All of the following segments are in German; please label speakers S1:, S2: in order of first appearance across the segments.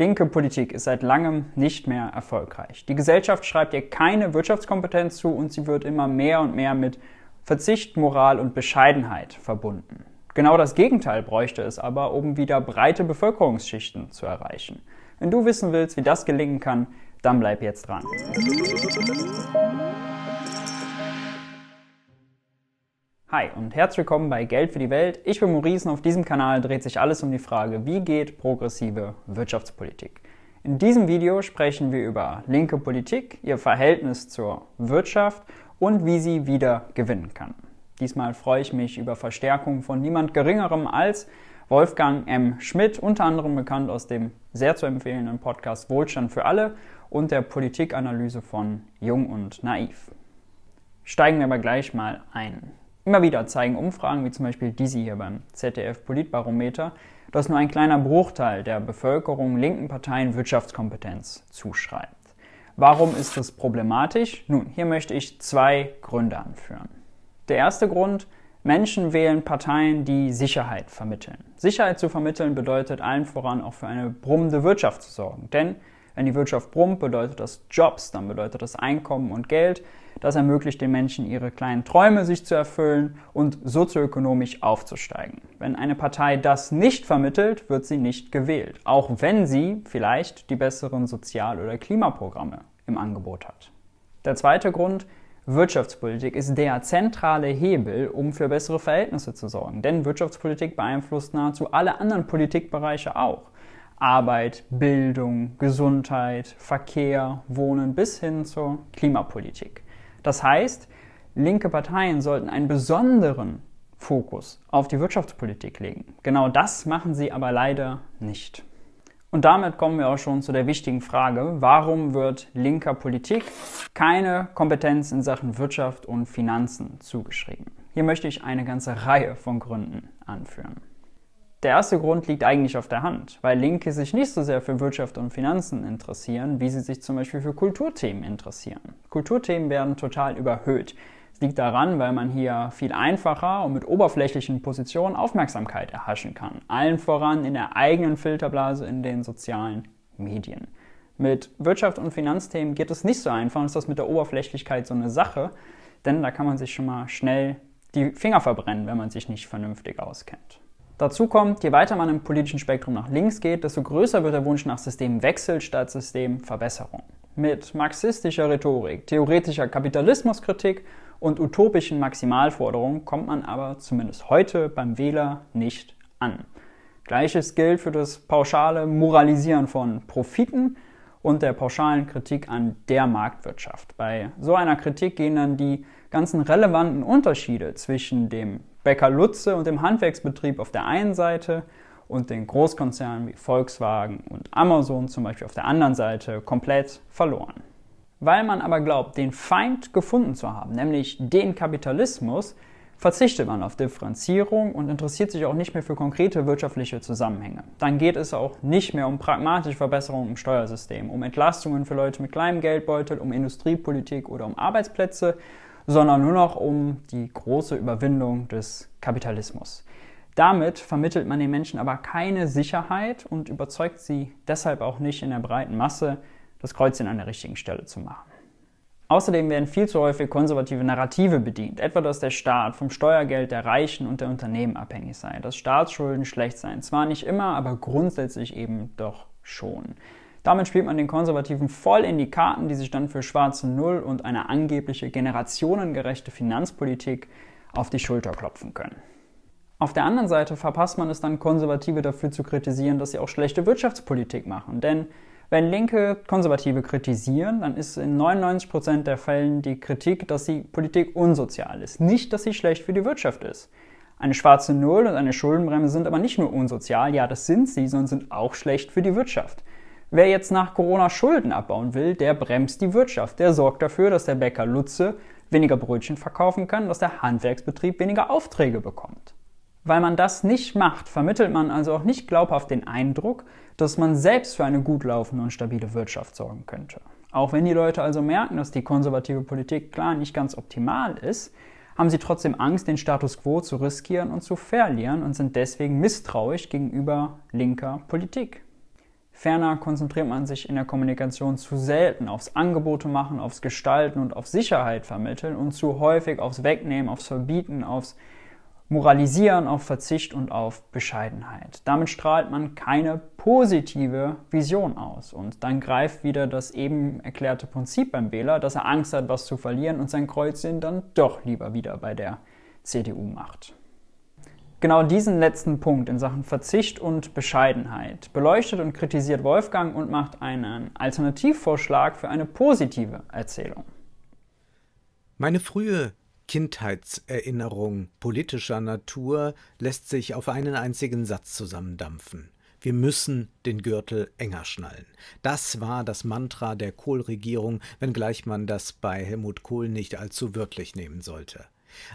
S1: Linke Politik ist seit langem nicht mehr erfolgreich. Die Gesellschaft schreibt ihr keine Wirtschaftskompetenz zu und sie wird immer mehr und mehr mit Verzicht, Moral und Bescheidenheit verbunden. Genau das Gegenteil bräuchte es aber, um wieder breite Bevölkerungsschichten zu erreichen. Wenn du wissen willst, wie das gelingen kann, dann bleib jetzt dran. Hi und herzlich willkommen bei Geld für die Welt. Ich bin Maurice und auf diesem Kanal dreht sich alles um die Frage, wie geht progressive Wirtschaftspolitik? In diesem Video sprechen wir über linke Politik, ihr Verhältnis zur Wirtschaft und wie sie wieder gewinnen kann. Diesmal freue ich mich über Verstärkung von niemand Geringerem als Wolfgang M. Schmidt, unter anderem bekannt aus dem sehr zu empfehlenden Podcast Wohlstand für alle und der Politikanalyse von Jung und Naiv. Steigen wir aber gleich mal ein. Immer wieder zeigen Umfragen, wie zum Beispiel diese hier beim ZDF Politbarometer, dass nur ein kleiner Bruchteil der Bevölkerung linken Parteien Wirtschaftskompetenz zuschreibt. Warum ist das problematisch? Nun, hier möchte ich zwei Gründe anführen. Der erste Grund, Menschen wählen Parteien, die Sicherheit vermitteln. Sicherheit zu vermitteln bedeutet allen voran auch für eine brummende Wirtschaft zu sorgen, denn wenn die Wirtschaft brummt, bedeutet das Jobs, dann bedeutet das Einkommen und Geld. Das ermöglicht den Menschen, ihre kleinen Träume sich zu erfüllen und sozioökonomisch aufzusteigen. Wenn eine Partei das nicht vermittelt, wird sie nicht gewählt, auch wenn sie vielleicht die besseren Sozial- oder Klimaprogramme im Angebot hat. Der zweite Grund, Wirtschaftspolitik ist der zentrale Hebel, um für bessere Verhältnisse zu sorgen. Denn Wirtschaftspolitik beeinflusst nahezu alle anderen Politikbereiche auch. Arbeit, Bildung, Gesundheit, Verkehr, Wohnen bis hin zur Klimapolitik. Das heißt, linke Parteien sollten einen besonderen Fokus auf die Wirtschaftspolitik legen. Genau das machen sie aber leider nicht. Und damit kommen wir auch schon zu der wichtigen Frage, warum wird linker Politik keine Kompetenz in Sachen Wirtschaft und Finanzen zugeschrieben? Hier möchte ich eine ganze Reihe von Gründen anführen. Der erste Grund liegt eigentlich auf der Hand, weil Linke sich nicht so sehr für Wirtschaft und Finanzen interessieren, wie sie sich zum Beispiel für Kulturthemen interessieren. Kulturthemen werden total überhöht. Es liegt daran, weil man hier viel einfacher und mit oberflächlichen Positionen Aufmerksamkeit erhaschen kann. Allen voran in der eigenen Filterblase in den sozialen Medien. Mit Wirtschaft und Finanzthemen geht es nicht so einfach und ist das mit der Oberflächlichkeit so eine Sache, denn da kann man sich schon mal schnell die Finger verbrennen, wenn man sich nicht vernünftig auskennt. Dazu kommt, je weiter man im politischen Spektrum nach links geht, desto größer wird der Wunsch nach Systemwechsel statt Systemverbesserung. Mit marxistischer Rhetorik, theoretischer Kapitalismuskritik und utopischen Maximalforderungen kommt man aber zumindest heute beim Wähler nicht an. Gleiches gilt für das pauschale Moralisieren von Profiten und der pauschalen Kritik an der Marktwirtschaft. Bei so einer Kritik gehen dann die ganzen relevanten Unterschiede zwischen dem Bäcker Lutze und dem Handwerksbetrieb auf der einen Seite und den Großkonzernen wie Volkswagen und Amazon zum Beispiel auf der anderen Seite komplett verloren. Weil man aber glaubt, den Feind gefunden zu haben, nämlich den Kapitalismus, verzichtet man auf Differenzierung und interessiert sich auch nicht mehr für konkrete wirtschaftliche Zusammenhänge. Dann geht es auch nicht mehr um pragmatische Verbesserungen im Steuersystem, um Entlastungen für Leute mit kleinem Geldbeutel, um Industriepolitik oder um Arbeitsplätze, sondern nur noch um die große Überwindung des Kapitalismus. Damit vermittelt man den Menschen aber keine Sicherheit und überzeugt sie deshalb auch nicht in der breiten Masse, das Kreuzchen an der richtigen Stelle zu machen. Außerdem werden viel zu häufig konservative Narrative bedient, etwa dass der Staat vom Steuergeld der Reichen und der Unternehmen abhängig sei, dass Staatsschulden schlecht seien. Zwar nicht immer, aber grundsätzlich eben doch schon. Damit spielt man den Konservativen voll in die Karten, die sich dann für schwarze Null und eine angebliche generationengerechte Finanzpolitik auf die Schulter klopfen können. Auf der anderen Seite verpasst man es dann, Konservative dafür zu kritisieren, dass sie auch schlechte Wirtschaftspolitik machen. Denn wenn Linke Konservative kritisieren, dann ist in 99% der Fällen die Kritik, dass die Politik unsozial ist, nicht, dass sie schlecht für die Wirtschaft ist. Eine schwarze Null und eine Schuldenbremse sind aber nicht nur unsozial, ja, das sind sie, sondern sind auch schlecht für die Wirtschaft. Wer jetzt nach Corona Schulden abbauen will, der bremst die Wirtschaft. Der sorgt dafür, dass der Bäcker Lutze weniger Brötchen verkaufen kann, dass der Handwerksbetrieb weniger Aufträge bekommt. Weil man das nicht macht, vermittelt man also auch nicht glaubhaft den Eindruck, dass man selbst für eine gut laufende und stabile Wirtschaft sorgen könnte. Auch wenn die Leute also merken, dass die konservative Politik klar nicht ganz optimal ist, haben sie trotzdem Angst, den Status quo zu riskieren und zu verlieren und sind deswegen misstrauisch gegenüber linker Politik. Ferner konzentriert man sich in der Kommunikation zu selten aufs Angebote machen, aufs Gestalten und auf Sicherheit vermitteln und zu häufig aufs Wegnehmen, aufs Verbieten, aufs Moralisieren, auf Verzicht und auf Bescheidenheit. Damit strahlt man keine positive Vision aus. Und dann greift wieder das eben erklärte Prinzip beim Wähler, dass er Angst hat, was zu verlieren und sein Kreuzchen dann doch lieber wieder bei der CDU macht. Genau diesen letzten Punkt in Sachen Verzicht und Bescheidenheit beleuchtet und kritisiert Wolfgang und macht einen Alternativvorschlag für eine positive Erzählung.
S2: Meine frühe Kindheitserinnerung politischer Natur lässt sich auf einen einzigen Satz zusammendampfen. Wir müssen den Gürtel enger schnallen. Das war das Mantra der Kohl-Regierung, wenngleich man das bei Helmut Kohl nicht allzu wörtlich nehmen sollte.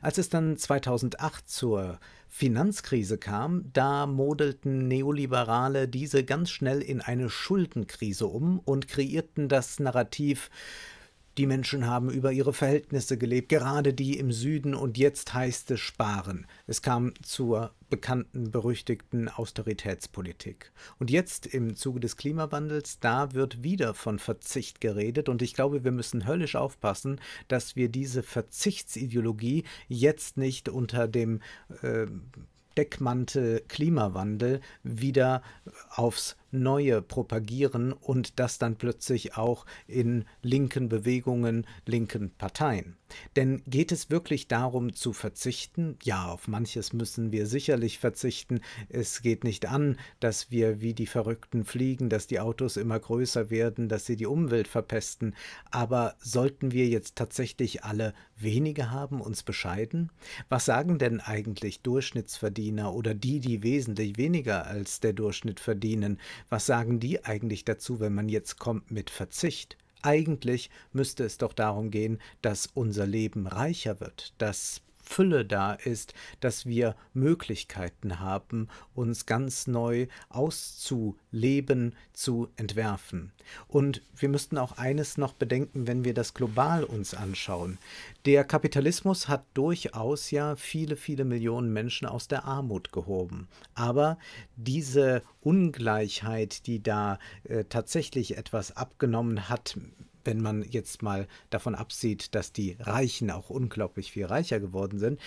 S2: Als es dann 2008 zur Finanzkrise kam, da modelten Neoliberale diese ganz schnell in eine Schuldenkrise um und kreierten das Narrativ, die Menschen haben über ihre Verhältnisse gelebt, gerade die im Süden, und jetzt heißt es sparen. Es kam zur bekannten, berüchtigten Austeritätspolitik. Und jetzt im Zuge des Klimawandels, da wird wieder von Verzicht geredet und ich glaube, wir müssen höllisch aufpassen, dass wir diese Verzichtsideologie jetzt nicht unter dem äh, Deckmantel Klimawandel wieder aufs neue propagieren und das dann plötzlich auch in linken Bewegungen, linken Parteien. Denn geht es wirklich darum zu verzichten? Ja, auf manches müssen wir sicherlich verzichten. Es geht nicht an, dass wir wie die Verrückten fliegen, dass die Autos immer größer werden, dass sie die Umwelt verpesten. Aber sollten wir jetzt tatsächlich alle weniger haben, uns bescheiden? Was sagen denn eigentlich Durchschnittsverdiener oder die, die wesentlich weniger als der Durchschnitt verdienen? Was sagen die eigentlich dazu, wenn man jetzt kommt mit Verzicht? Eigentlich müsste es doch darum gehen, dass unser Leben reicher wird, dass Fülle da ist, dass wir Möglichkeiten haben, uns ganz neu auszuleben, zu entwerfen. Und wir müssten auch eines noch bedenken, wenn wir das global uns anschauen. Der Kapitalismus hat durchaus ja viele, viele Millionen Menschen aus der Armut gehoben. Aber diese Ungleichheit, die da äh, tatsächlich etwas abgenommen hat, wenn man jetzt mal davon absieht, dass die Reichen auch unglaublich viel reicher geworden sind,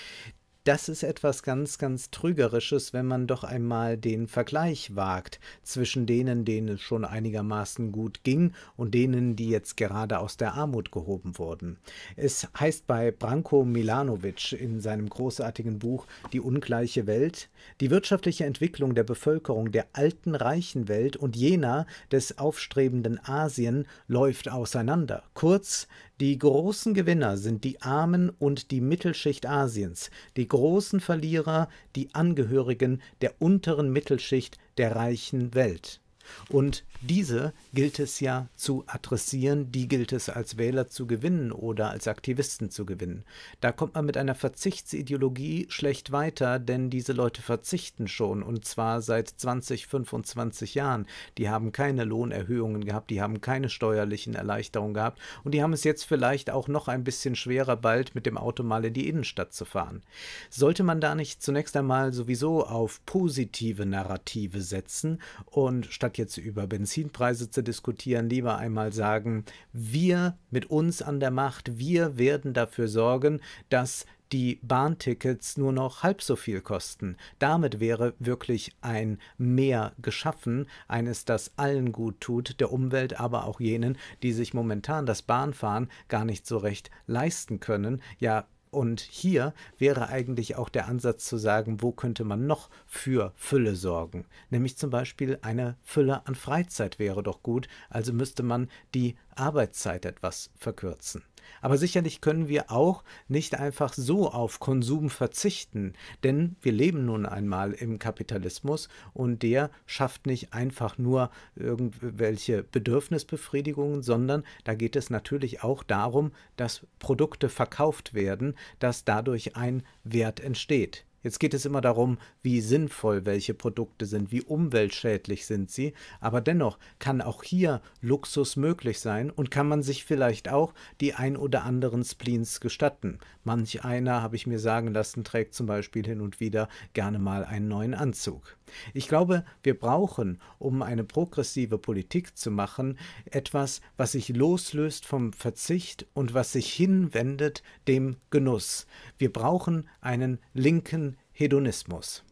S2: das ist etwas ganz, ganz Trügerisches, wenn man doch einmal den Vergleich wagt zwischen denen, denen es schon einigermaßen gut ging und denen, die jetzt gerade aus der Armut gehoben wurden. Es heißt bei Branko Milanovic in seinem großartigen Buch Die ungleiche Welt, die wirtschaftliche Entwicklung der Bevölkerung der alten reichen Welt und jener des aufstrebenden Asien läuft auseinander. Kurz, die großen Gewinner sind die Armen und die Mittelschicht Asiens, die großen Verlierer die Angehörigen der unteren Mittelschicht der reichen Welt und diese gilt es ja zu adressieren, die gilt es als Wähler zu gewinnen oder als Aktivisten zu gewinnen. Da kommt man mit einer Verzichtsideologie schlecht weiter, denn diese Leute verzichten schon und zwar seit 20, 25 Jahren. Die haben keine Lohnerhöhungen gehabt, die haben keine steuerlichen Erleichterungen gehabt und die haben es jetzt vielleicht auch noch ein bisschen schwerer, bald mit dem Auto mal in die Innenstadt zu fahren. Sollte man da nicht zunächst einmal sowieso auf positive Narrative setzen und statt jetzt über Benzinpreise zu diskutieren, lieber einmal sagen, wir mit uns an der Macht, wir werden dafür sorgen, dass die Bahntickets nur noch halb so viel kosten. Damit wäre wirklich ein Mehr geschaffen, eines, das allen gut tut, der Umwelt, aber auch jenen, die sich momentan das Bahnfahren gar nicht so recht leisten können, ja und hier wäre eigentlich auch der Ansatz zu sagen, wo könnte man noch für Fülle sorgen? Nämlich zum Beispiel eine Fülle an Freizeit wäre doch gut, also müsste man die Arbeitszeit etwas verkürzen. Aber sicherlich können wir auch nicht einfach so auf Konsum verzichten, denn wir leben nun einmal im Kapitalismus und der schafft nicht einfach nur irgendwelche Bedürfnisbefriedigungen, sondern da geht es natürlich auch darum, dass Produkte verkauft werden, dass dadurch ein Wert entsteht. Jetzt geht es immer darum, wie sinnvoll welche Produkte sind, wie umweltschädlich sind sie, aber dennoch kann auch hier Luxus möglich sein und kann man sich vielleicht auch die ein oder anderen Spleens gestatten. Manch einer, habe ich mir sagen lassen, trägt zum Beispiel hin und wieder gerne mal einen neuen Anzug. Ich glaube, wir brauchen, um eine progressive Politik zu machen, etwas, was sich loslöst vom Verzicht und was sich hinwendet dem Genuss. Wir brauchen einen linken Hedonismus.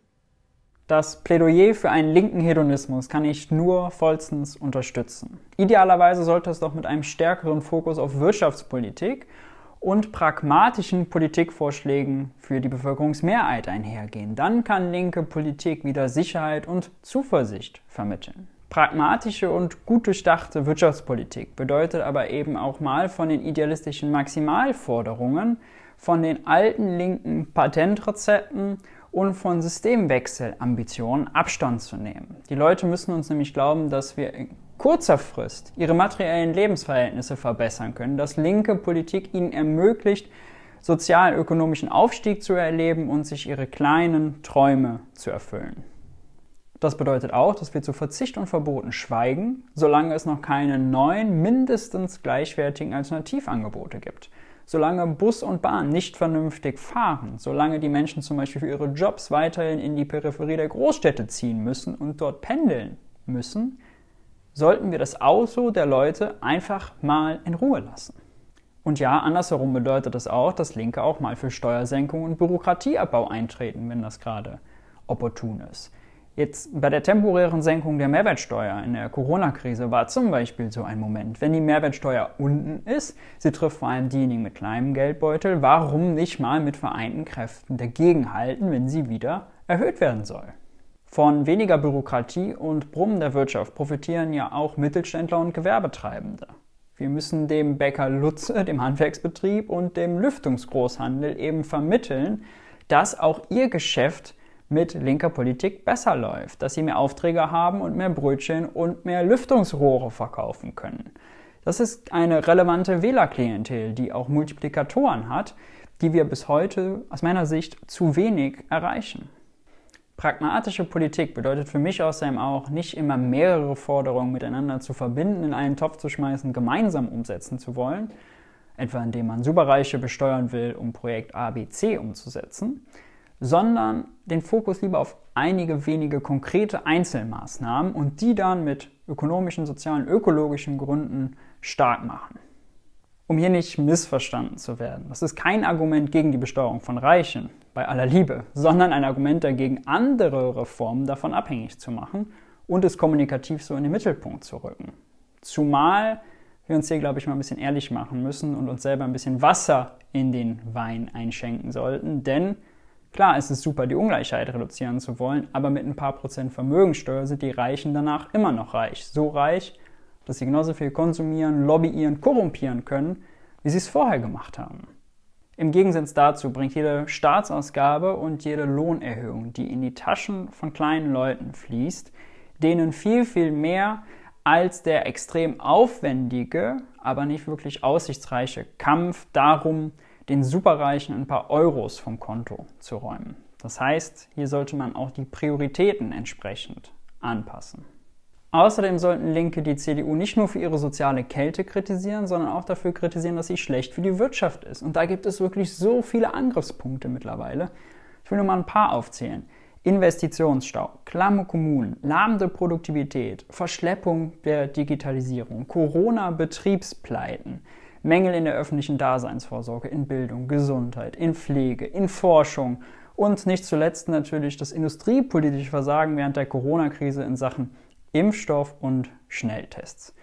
S1: Das Plädoyer für einen linken Hedonismus kann ich nur vollstens unterstützen. Idealerweise sollte es doch mit einem stärkeren Fokus auf Wirtschaftspolitik und pragmatischen Politikvorschlägen für die Bevölkerungsmehrheit einhergehen. Dann kann linke Politik wieder Sicherheit und Zuversicht vermitteln. Pragmatische und gut durchdachte Wirtschaftspolitik bedeutet aber eben auch mal von den idealistischen Maximalforderungen, von den alten linken Patentrezepten und von Systemwechselambitionen Abstand zu nehmen. Die Leute müssen uns nämlich glauben, dass wir kurzer Frist ihre materiellen Lebensverhältnisse verbessern können, dass linke Politik ihnen ermöglicht, sozialökonomischen Aufstieg zu erleben und sich ihre kleinen Träume zu erfüllen. Das bedeutet auch, dass wir zu Verzicht und Verboten schweigen, solange es noch keine neuen, mindestens gleichwertigen Alternativangebote gibt. Solange Bus und Bahn nicht vernünftig fahren, solange die Menschen zum Beispiel für ihre Jobs weiterhin in die Peripherie der Großstädte ziehen müssen und dort pendeln müssen, sollten wir das Auto der Leute einfach mal in Ruhe lassen. Und ja, andersherum bedeutet das auch, dass Linke auch mal für Steuersenkung und Bürokratieabbau eintreten, wenn das gerade opportun ist. Jetzt bei der temporären Senkung der Mehrwertsteuer in der Corona-Krise war zum Beispiel so ein Moment. Wenn die Mehrwertsteuer unten ist, sie trifft vor allem diejenigen mit kleinem Geldbeutel, warum nicht mal mit vereinten Kräften dagegenhalten, wenn sie wieder erhöht werden soll? Von weniger Bürokratie und brummender Wirtschaft profitieren ja auch Mittelständler und Gewerbetreibende. Wir müssen dem Bäcker Lutze, dem Handwerksbetrieb und dem Lüftungsgroßhandel eben vermitteln, dass auch ihr Geschäft mit linker Politik besser läuft, dass sie mehr Aufträge haben und mehr Brötchen und mehr Lüftungsrohre verkaufen können. Das ist eine relevante Wählerklientel, die auch Multiplikatoren hat, die wir bis heute aus meiner Sicht zu wenig erreichen. Pragmatische Politik bedeutet für mich außerdem auch, nicht immer mehrere Forderungen miteinander zu verbinden, in einen Topf zu schmeißen, gemeinsam umsetzen zu wollen, etwa indem man Superreiche besteuern will, um Projekt ABC umzusetzen, sondern den Fokus lieber auf einige wenige konkrete Einzelmaßnahmen und die dann mit ökonomischen, sozialen, ökologischen Gründen stark machen. Um hier nicht missverstanden zu werden, das ist kein Argument gegen die Besteuerung von Reichen bei aller Liebe, sondern ein Argument dagegen, andere Reformen davon abhängig zu machen und es kommunikativ so in den Mittelpunkt zu rücken. Zumal wir uns hier, glaube ich, mal ein bisschen ehrlich machen müssen und uns selber ein bisschen Wasser in den Wein einschenken sollten. Denn klar, es ist super, die Ungleichheit reduzieren zu wollen, aber mit ein paar Prozent Vermögensteuer sind die Reichen danach immer noch reich. So reich, dass sie genauso viel konsumieren, lobbyieren, korrumpieren können, wie sie es vorher gemacht haben. Im Gegensatz dazu bringt jede Staatsausgabe und jede Lohnerhöhung, die in die Taschen von kleinen Leuten fließt, denen viel, viel mehr als der extrem aufwendige, aber nicht wirklich aussichtsreiche Kampf darum, den Superreichen ein paar Euros vom Konto zu räumen. Das heißt, hier sollte man auch die Prioritäten entsprechend anpassen. Außerdem sollten Linke die CDU nicht nur für ihre soziale Kälte kritisieren, sondern auch dafür kritisieren, dass sie schlecht für die Wirtschaft ist. Und da gibt es wirklich so viele Angriffspunkte mittlerweile. Ich will nur mal ein paar aufzählen. Investitionsstau, klamme Kommunen, lahmende Produktivität, Verschleppung der Digitalisierung, Corona-Betriebspleiten, Mängel in der öffentlichen Daseinsvorsorge, in Bildung, Gesundheit, in Pflege, in Forschung und nicht zuletzt natürlich das industriepolitische Versagen während der Corona-Krise in Sachen Impfstoff und Schnelltests.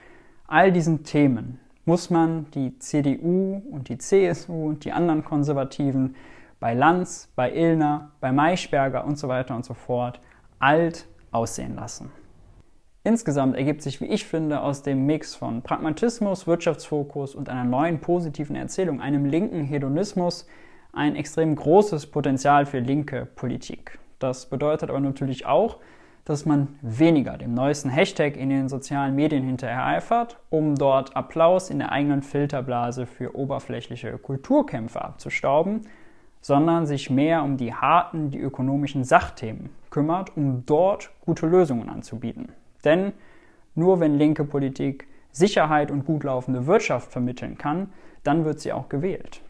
S1: All diesen Themen muss man die CDU und die CSU und die anderen Konservativen bei Lanz, bei Illner, bei Maischberger und so weiter und so fort alt aussehen lassen. Insgesamt ergibt sich, wie ich finde, aus dem Mix von Pragmatismus, Wirtschaftsfokus und einer neuen positiven Erzählung, einem linken Hedonismus, ein extrem großes Potenzial für linke Politik. Das bedeutet aber natürlich auch, dass man weniger dem neuesten Hashtag in den sozialen Medien hinterhereifert, um dort Applaus in der eigenen Filterblase für oberflächliche Kulturkämpfe abzustauben, sondern sich mehr um die harten, die ökonomischen Sachthemen kümmert, um dort gute Lösungen anzubieten. Denn nur wenn linke Politik Sicherheit und gut laufende Wirtschaft vermitteln kann, dann wird sie auch gewählt.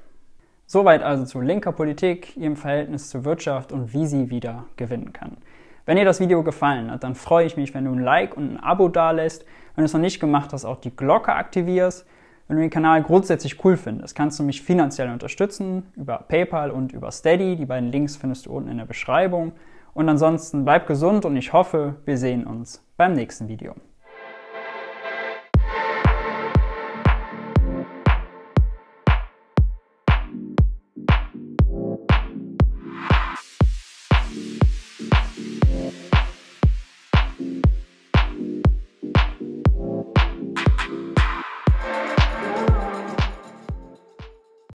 S1: Soweit also zu linker Politik, ihrem Verhältnis zur Wirtschaft und wie sie wieder gewinnen kann. Wenn dir das Video gefallen hat, dann freue ich mich, wenn du ein Like und ein Abo dalässt. Wenn du es noch nicht gemacht hast, auch die Glocke aktivierst. Wenn du den Kanal grundsätzlich cool findest, kannst du mich finanziell unterstützen über PayPal und über Steady. Die beiden Links findest du unten in der Beschreibung. Und ansonsten bleib gesund und ich hoffe, wir sehen uns beim nächsten Video.